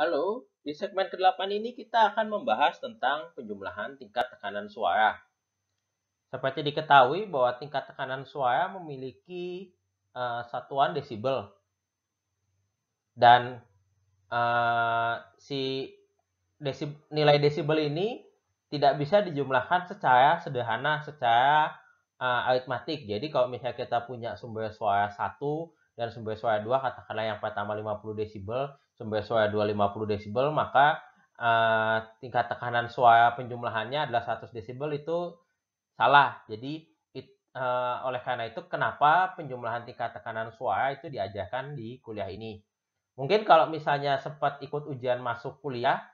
Halo, di segmen ke-8 ini kita akan membahas tentang penjumlahan tingkat tekanan suara. Seperti diketahui bahwa tingkat tekanan suara memiliki uh, satuan desibel. Dan uh, si desib nilai desibel ini tidak bisa dijumlahkan secara sederhana, secara uh, aritmatik. Jadi kalau misalnya kita punya sumber suara 1 dan sumber suara 2, katakanlah yang pertama 50 desibel, sumber suara 250 desibel maka uh, tingkat tekanan suara penjumlahannya adalah 100 desibel itu salah. Jadi it, uh, oleh karena itu kenapa penjumlahan tingkat tekanan suara itu diajarkan di kuliah ini. Mungkin kalau misalnya sempat ikut ujian masuk kuliah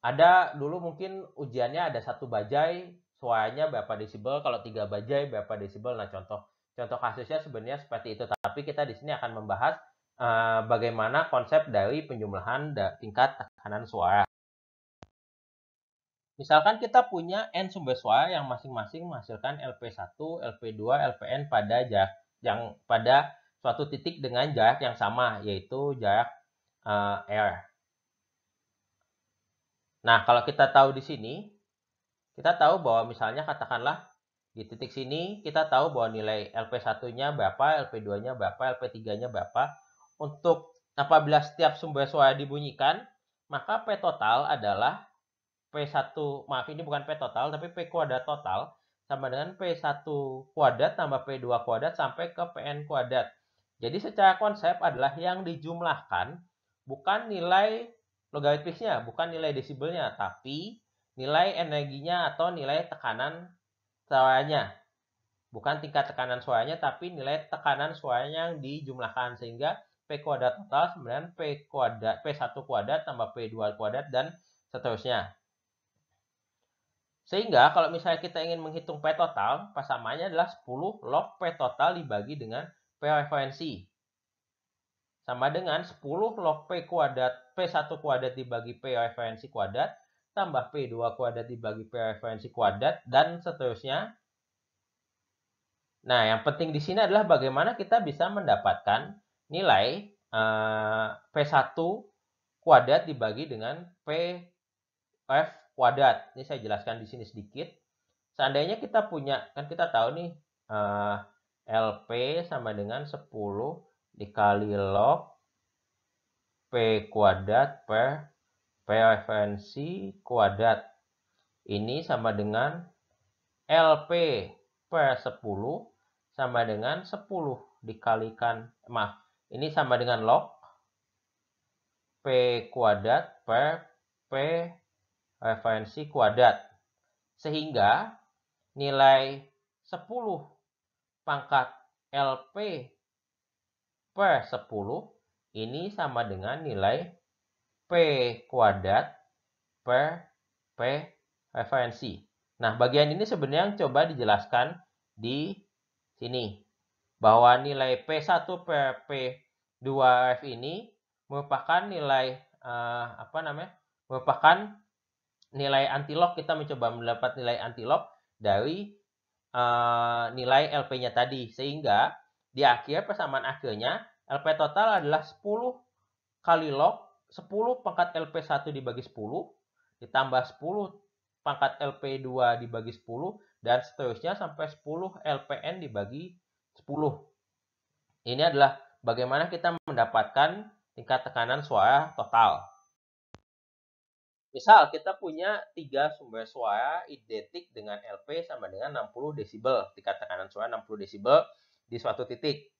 ada dulu mungkin ujiannya ada satu bajai suaranya berapa desibel kalau tiga bajai berapa desibel nah contoh contoh kasusnya sebenarnya seperti itu tapi kita di sini akan membahas Eh, bagaimana konsep dari penjumlahan tingkat tekanan suara. Misalkan kita punya N sumber suara yang masing-masing menghasilkan LP1, LP2, LPN pada jarak yang pada suatu titik dengan jarak yang sama yaitu jarak uh, R. Nah, kalau kita tahu di sini kita tahu bahwa misalnya katakanlah di titik sini kita tahu bahwa nilai LP1-nya berapa, LP2-nya berapa, LP3-nya berapa untuk apabila setiap sumber suara dibunyikan, maka P total adalah P1, maaf ini bukan P total, tapi P kuadrat total sama dengan P1 kuadrat tambah P2 kuadrat sampai ke Pn kuadrat. Jadi secara konsep adalah yang dijumlahkan bukan nilai logaritmiknya, bukan nilai desibelnya, tapi nilai energinya atau nilai tekanan suaranya. Bukan tingkat tekanan suaranya, tapi nilai tekanan suaranya yang dijumlahkan. Sehingga P kuadrat total, kemudian P kuadrat, P1 kuadrat tambah P2 kuadrat, dan seterusnya. Sehingga kalau misalnya kita ingin menghitung P total, pasamanya adalah 10 log P total dibagi dengan P referensi. Sama dengan 10 log P kuadrat, P1 kuadrat dibagi P referensi kuadrat, tambah P2 kuadrat dibagi P referensi kuadrat, dan seterusnya. Nah, yang penting di sini adalah bagaimana kita bisa mendapatkan nilai uh, eh, P1 kuadrat dibagi dengan PF kuadrat. Ini saya jelaskan di sini sedikit. Seandainya kita punya, kan kita tahu nih eh, LP sama dengan 10 dikali log P kuadrat per PFNC kuadrat. Ini sama dengan LP per 10 sama dengan 10 dikalikan, maaf, ini sama dengan log P kuadrat per P referensi kuadrat. Sehingga nilai 10 pangkat LP per 10 ini sama dengan nilai P kuadrat per P referensi. Nah, bagian ini sebenarnya coba dijelaskan di sini bahwa nilai P1 per P2F ini merupakan nilai uh, apa namanya? merupakan nilai antilog kita mencoba mendapat nilai antilog dari uh, nilai LP-nya tadi sehingga di akhir persamaan akhirnya LP total adalah 10 kali log 10 pangkat LP1 dibagi 10 ditambah 10 pangkat LP2 dibagi 10 dan seterusnya sampai 10 LPN dibagi 10. Ini adalah bagaimana kita mendapatkan tingkat tekanan suara total. Misal kita punya tiga sumber suara identik dengan LP sama dengan 60 desibel, tingkat tekanan suara 60 desibel di suatu titik.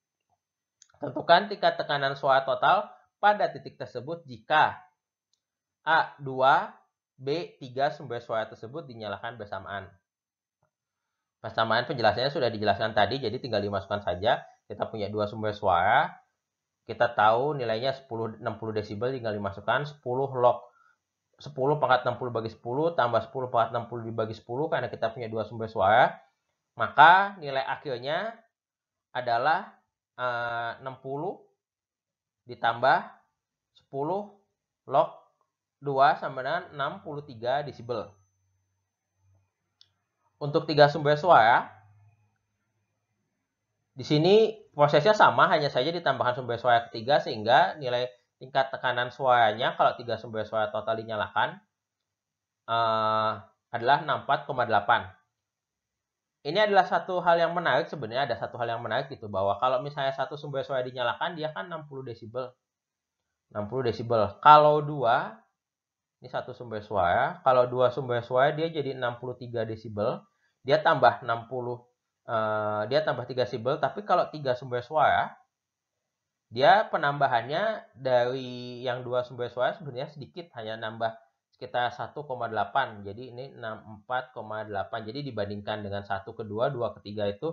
Tentukan tingkat tekanan suara total pada titik tersebut jika A2, B3 sumber suara tersebut dinyalakan bersamaan. Persamaan penjelasannya sudah dijelaskan tadi, jadi tinggal dimasukkan saja. Kita punya dua sumber suara, kita tahu nilainya 10 60 desibel tinggal dimasukkan 10 log 10 pangkat 60 bagi 10 tambah 10 pangkat 60 dibagi 10 karena kita punya dua sumber suara maka nilai akhirnya adalah eh, uh, 60 ditambah 10 log 2 sama dengan 63 desibel untuk tiga sumber suara, di sini prosesnya sama, hanya saja ditambahkan sumber suara ketiga sehingga nilai tingkat tekanan suaranya kalau tiga sumber suara total dinyalakan uh, adalah 64,8. Ini adalah satu hal yang menarik sebenarnya ada satu hal yang menarik gitu bahwa kalau misalnya satu sumber suara dinyalakan dia kan 60 desibel. 60 desibel. Kalau dua ini satu sumber suara. Kalau dua sumber suara dia jadi 63 desibel dia tambah 60 uh, eh, dia tambah 3 sibel tapi kalau 3 sumber suara dia penambahannya dari yang dua sumber suara sebenarnya sedikit hanya nambah sekitar 1,8 jadi ini 64,8 jadi dibandingkan dengan satu 2 dua 3 itu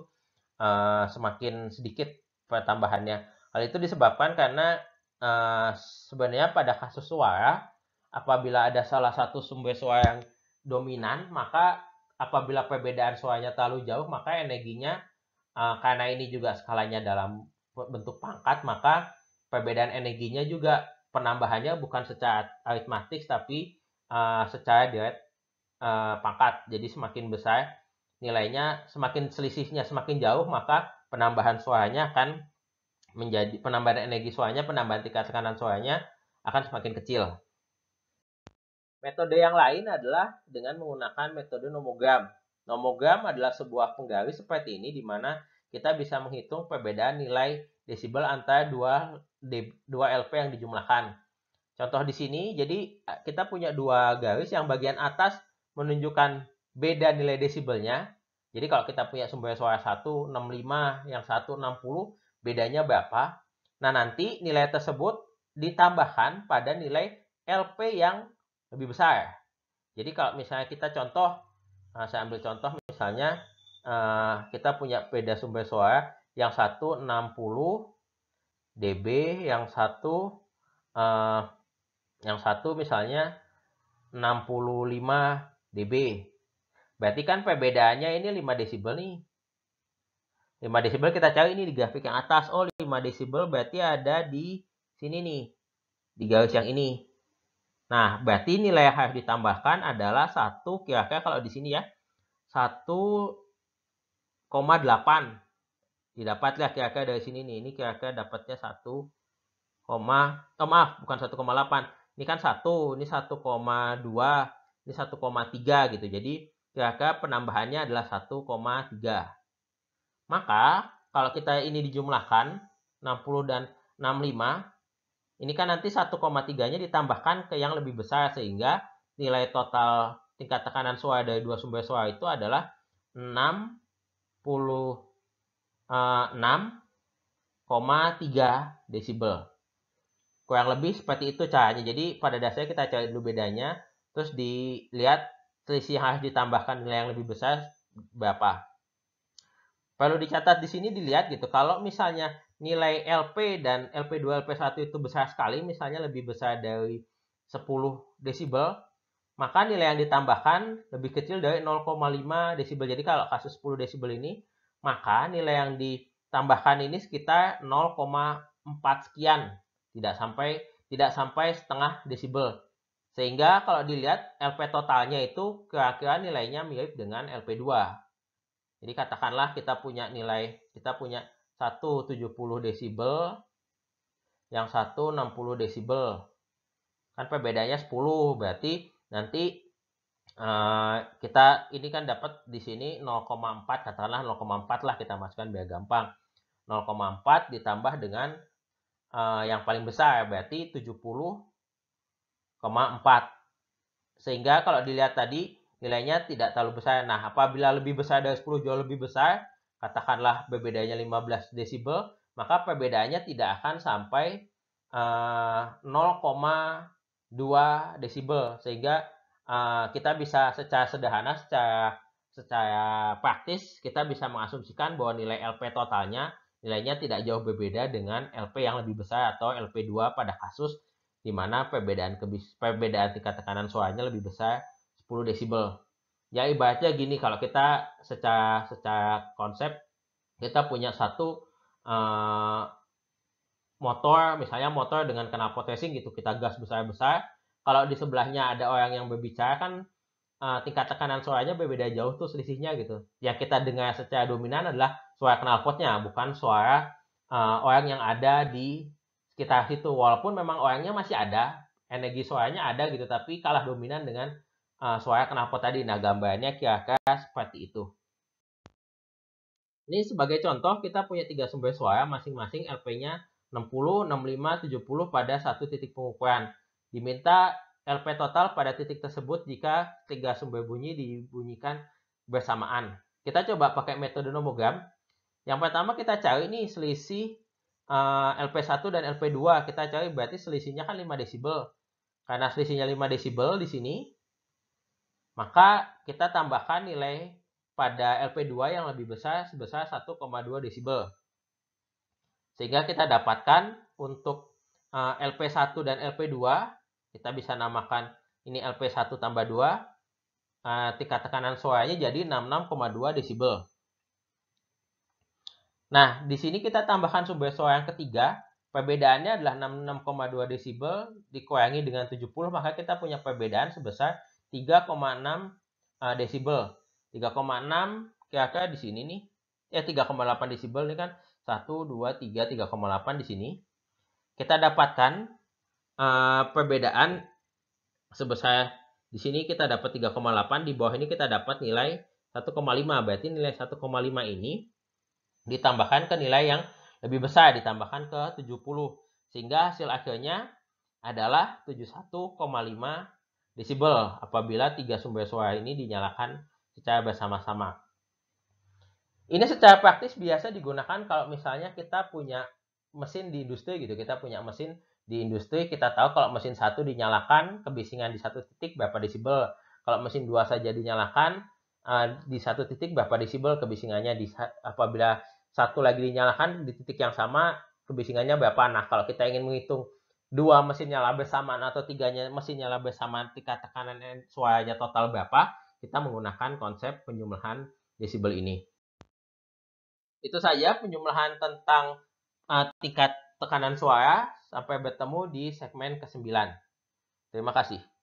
uh, semakin sedikit pertambahannya hal itu disebabkan karena uh, sebenarnya pada kasus suara apabila ada salah satu sumber suara yang dominan maka apabila perbedaan suaranya terlalu jauh maka energinya uh, karena ini juga skalanya dalam bentuk pangkat maka perbedaan energinya juga penambahannya bukan secara aritmatik tapi uh, secara deret uh, eh, pangkat jadi semakin besar nilainya semakin selisihnya semakin jauh maka penambahan suaranya akan menjadi penambahan energi suaranya penambahan tingkat tekanan suaranya akan semakin kecil Metode yang lain adalah dengan menggunakan metode nomogram. Nomogram adalah sebuah penggaris seperti ini di mana kita bisa menghitung perbedaan nilai desibel antara dua, dua LP yang dijumlahkan. Contoh di sini, jadi kita punya dua garis yang bagian atas menunjukkan beda nilai desibelnya. Jadi kalau kita punya sumber suara 1, 65, yang 1, 60, bedanya berapa? Nah nanti nilai tersebut ditambahkan pada nilai LP yang lebih besar. Jadi kalau misalnya kita contoh, eh, saya ambil contoh misalnya eh, kita punya beda sumber suara yang satu 60 dB, yang satu eh, yang satu misalnya 65 dB. Berarti kan perbedaannya ini 5 desibel nih. 5 desibel kita cari ini di grafik yang atas. Oh, 5 desibel berarti ada di sini nih. Di garis yang ini. Nah, berarti nilai yang harus ditambahkan adalah satu kira-kira kalau di sini ya. 1,8 didapatlah kira-kira dari sini nih. Ini kira-kira dapatnya 1, oh maaf, bukan 1,8. Ini kan 1, ini 1,2, ini 1,3 gitu. Jadi kira-kira penambahannya adalah 1,3. Maka kalau kita ini dijumlahkan 60 dan 65 ini kan nanti 1,3-nya ditambahkan ke yang lebih besar sehingga nilai total tingkat tekanan suara dari dua sumber suara itu adalah 66,3 eh, desibel. Kurang lebih seperti itu caranya. Jadi pada dasarnya kita cari dulu bedanya, terus dilihat selisih harus ditambahkan nilai yang lebih besar berapa. Perlu dicatat di sini dilihat gitu. Kalau misalnya nilai LP dan LP2, LP1 itu besar sekali, misalnya lebih besar dari 10 desibel, maka nilai yang ditambahkan lebih kecil dari 0,5 desibel. Jadi kalau kasus 10 desibel ini, maka nilai yang ditambahkan ini sekitar 0,4 sekian, tidak sampai tidak sampai setengah desibel. Sehingga kalau dilihat LP totalnya itu kira-kira nilainya mirip dengan LP2. Jadi katakanlah kita punya nilai, kita punya satu 70 desibel, yang satu 60 desibel. Kan perbedaannya 10, berarti nanti uh, kita ini kan dapat di sini 0,4, katakanlah 0,4 lah kita masukkan biar gampang. 0,4 ditambah dengan uh, yang paling besar, berarti 70,4. Sehingga kalau dilihat tadi nilainya tidak terlalu besar. Nah, apabila lebih besar dari 10 jauh lebih besar, katakanlah perbedaannya 15 desibel, maka perbedaannya tidak akan sampai uh, eh, 0,2 desibel sehingga uh, kita bisa secara sederhana secara secara praktis kita bisa mengasumsikan bahwa nilai LP totalnya nilainya tidak jauh berbeda dengan LP yang lebih besar atau LP2 pada kasus di mana perbedaan perbedaan tingkat tekanan suaranya lebih besar 10 desibel ya ibaratnya gini kalau kita secara secara konsep kita punya satu uh, motor misalnya motor dengan knalpot racing gitu kita gas besar-besar kalau di sebelahnya ada orang yang berbicara kan uh, tingkat tekanan suaranya berbeda jauh tuh selisihnya gitu yang kita dengar secara dominan adalah suara knalpotnya bukan suara uh, orang yang ada di sekitar situ walaupun memang orangnya masih ada energi suaranya ada gitu tapi kalah dominan dengan uh, eh, suara kenapa tadi. Nah, gambarnya kira-kira seperti itu. Ini sebagai contoh, kita punya tiga sumber suara masing-masing LP-nya 60, 65, 70 pada satu titik pengukuran. Diminta LP total pada titik tersebut jika tiga sumber bunyi dibunyikan bersamaan. Kita coba pakai metode nomogram. Yang pertama kita cari ini selisih uh, eh, LP1 dan LP2. Kita cari berarti selisihnya kan 5 desibel. Karena selisihnya 5 desibel di sini, maka kita tambahkan nilai pada LP2 yang lebih besar sebesar 1,2 desibel. Sehingga kita dapatkan untuk eh, LP1 dan LP2, kita bisa namakan ini LP1 tambah 2, eh, tingkat tekanan suaranya jadi 66,2 desibel. Nah, di sini kita tambahkan sumber suara yang ketiga, perbedaannya adalah 66,2 desibel dikurangi dengan 70, maka kita punya perbedaan sebesar 3,6 uh, eh, desibel. 3,6 kira-kira di sini nih. Ya eh, 3,8 desibel ini kan 1 2 3 3,8 di sini. Kita dapatkan uh, perbedaan sebesar di sini kita dapat 3,8, di bawah ini kita dapat nilai 1,5. Berarti nilai 1,5 ini ditambahkan ke nilai yang lebih besar, ditambahkan ke 70. Sehingga hasil akhirnya adalah 71,5 disable apabila tiga sumber suara ini dinyalakan secara bersama-sama. Ini secara praktis biasa digunakan kalau misalnya kita punya mesin di industri gitu, kita punya mesin di industri kita tahu kalau mesin satu dinyalakan kebisingan di satu titik berapa desibel kalau mesin dua saja dinyalakan eh, di satu titik berapa desibel kebisingannya di apabila satu lagi dinyalakan di titik yang sama kebisingannya berapa nah kalau kita ingin menghitung dua mesin nyala bersamaan atau tiganya mesin nyala bersamaan ketika tekanan suaranya total berapa, kita menggunakan konsep penjumlahan desibel ini. Itu saja penjumlahan tentang uh, eh, tingkat tekanan suara. Sampai bertemu di segmen ke-9. Terima kasih.